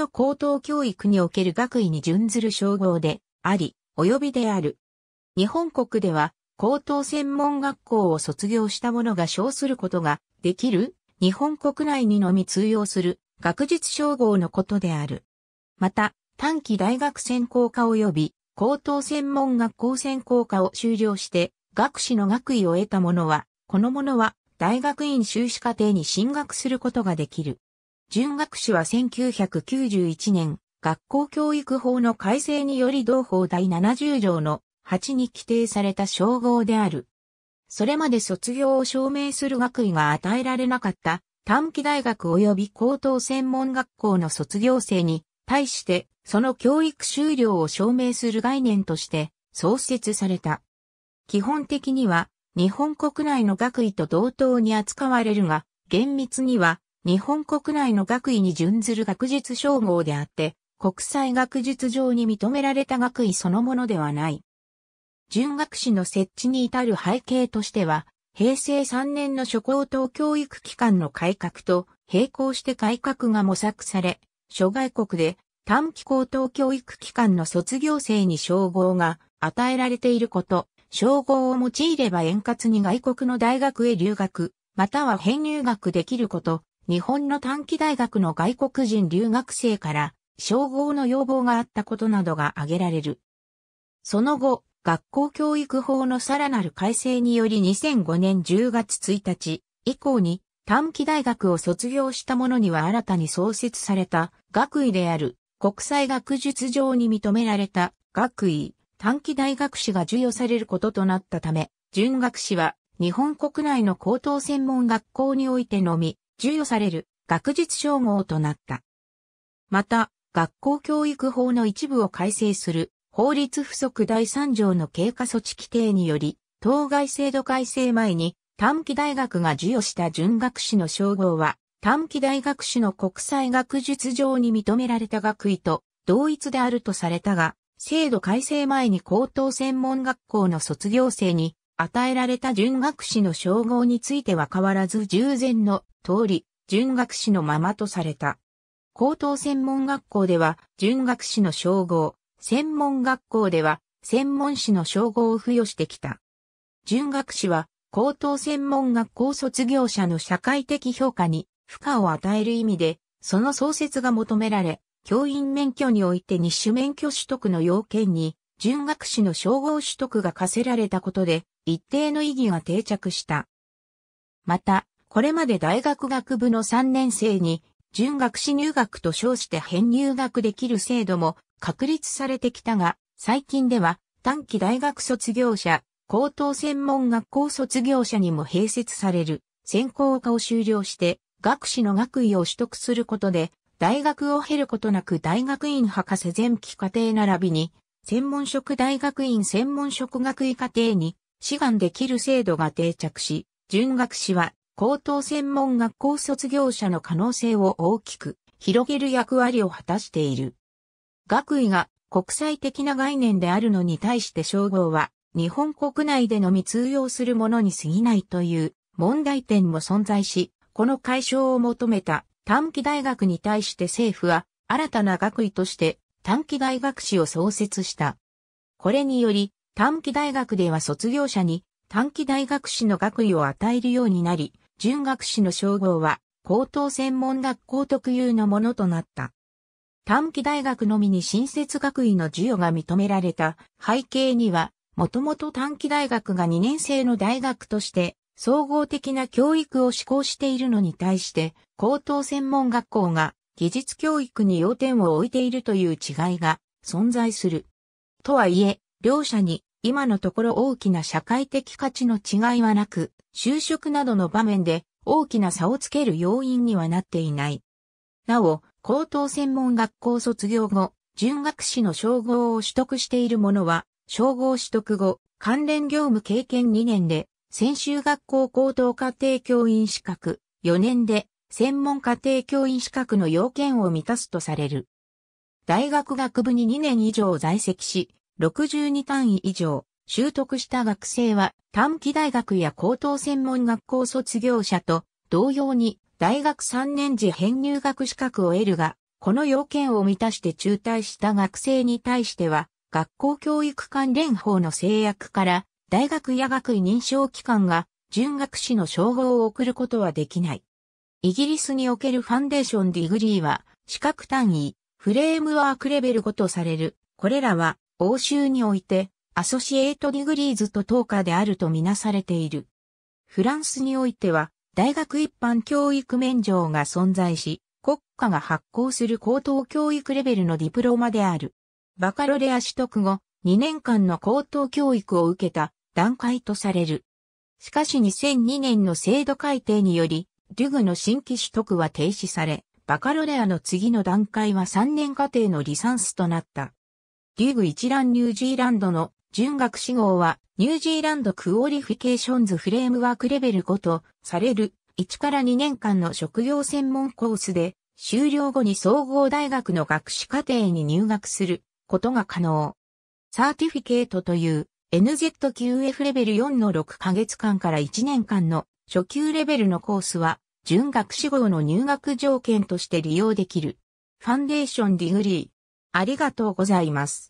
の高等教育における学位に準ずる称号であり、及びである。日本国では、高等専門学校を卒業した者が称することができる、日本国内にのみ通用する学術称号のことである。また、短期大学専攻科及び高等専門学校専攻科を修了して、学士の学位を得た者は、この者は大学院修士課程に進学することができる。準学士は1991年、学校教育法の改正により同法第70条の8に規定された称号である。それまで卒業を証明する学位が与えられなかった短期大学及び高等専門学校の卒業生に対してその教育修了を証明する概念として創設された。基本的には日本国内の学位と同等に扱われるが厳密には日本国内の学位に準ずる学術称号であって、国際学術上に認められた学位そのものではない。準学士の設置に至る背景としては、平成3年の諸高等教育機関の改革と並行して改革が模索され、諸外国で短期高等教育機関の卒業生に称号が与えられていること、称号を用いれば円滑に外国の大学へ留学、または編入学できること、日本の短期大学の外国人留学生から称号の要望があったことなどが挙げられる。その後、学校教育法のさらなる改正により2005年10月1日以降に短期大学を卒業した者には新たに創設された学位である国際学術上に認められた学位短期大学士が授与されることとなったため、準学士は日本国内の高等専門学校においてのみ授与される学術称号となった。また、学校教育法の一部を改正する法律不足第3条の経過措置規定により、当該制度改正前に短期大学が授与した準学士の称号は、短期大学士の国際学術上に認められた学位と同一であるとされたが、制度改正前に高等専門学校の卒業生に与えられた純学士の称号については変わらず従前の通り、純学士のままとされた。高等専門学校では、純学士の称号、専門学校では、専門士の称号を付与してきた。純学士は、高等専門学校卒業者の社会的評価に負荷を与える意味で、その創設が求められ、教員免許において日種免許取得の要件に、純学士の称号取得が課せられたことで、一定の意義が定着した。また、これまで大学学部の3年生に、準学士入学と称して編入学できる制度も確立されてきたが、最近では短期大学卒業者、高等専門学校卒業者にも併設される専攻科を修了して学士の学位を取得することで、大学を経ることなく大学院博士前期課程並びに、専門職大学院専門職学位課程に志願できる制度が定着し、準学士は高等専門学校卒業者の可能性を大きく広げる役割を果たしている。学位が国際的な概念であるのに対して称号は日本国内でのみ通用するものに過ぎないという問題点も存在し、この解消を求めた短期大学に対して政府は新たな学位として短期大学士を創設した。これにより短期大学では卒業者に短期大学士の学位を与えるようになり、準学士の称号は高等専門学校特有のものとなった。短期大学のみに新設学位の授与が認められた背景には、もともと短期大学が2年生の大学として総合的な教育を施行しているのに対して、高等専門学校が技術教育に要点を置いているという違いが存在する。とはいえ、両者に今のところ大きな社会的価値の違いはなく、就職などの場面で大きな差をつける要因にはなっていない。なお、高等専門学校卒業後、準学士の称号を取得している者は、称号取得後、関連業務経験2年で、専修学校高等家庭教員資格4年で、専門家庭教員資格の要件を満たすとされる。大学学部に2年以上在籍し、62単位以上、習得した学生は短期大学や高等専門学校卒業者と同様に大学3年時編入学資格を得るが、この要件を満たして中退した学生に対しては、学校教育関連法の制約から、大学や学位認証機関が、準学士の称号を送ることはできない。イギリスにおけるファンデーションディグリーは、資格単位、フレームワークレベルごとされる。これらは、欧州において、アソシエイトディグリーズと等価であるとみなされている。フランスにおいては、大学一般教育免状が存在し、国家が発行する高等教育レベルのディプロマである。バカロレア取得後、2年間の高等教育を受けた段階とされる。しかし2002年の制度改定により、デュグの新規取得は停止され、バカロレアの次の段階は3年課程のリサンスとなった。リーグ一覧ニュージーランドの準学士号は、ニュージーランドクオリフィケーションズフレームワークレベル5とされる1から2年間の職業専門コースで、終了後に総合大学の学士課程に入学することが可能。サーティフィケートという NZQF レベル4の6ヶ月間から1年間の初級レベルのコースは、準学士号の入学条件として利用できる。ファンデーションディグリー。ありがとうございます。